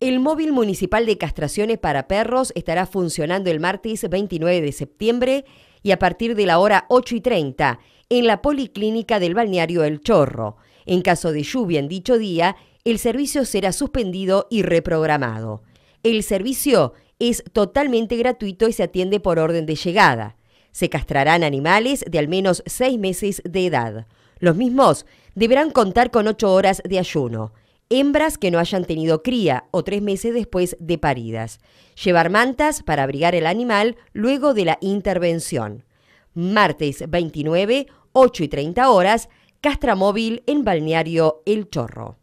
El móvil municipal de castraciones para perros estará funcionando el martes 29 de septiembre y a partir de la hora 8 y 30 en la policlínica del balneario El Chorro. En caso de lluvia en dicho día, el servicio será suspendido y reprogramado. El servicio es totalmente gratuito y se atiende por orden de llegada. Se castrarán animales de al menos 6 meses de edad. Los mismos deberán contar con 8 horas de ayuno hembras que no hayan tenido cría o tres meses después de paridas, llevar mantas para abrigar el animal luego de la intervención. Martes 29, 8 y 30 horas, Castramóvil en Balneario El Chorro.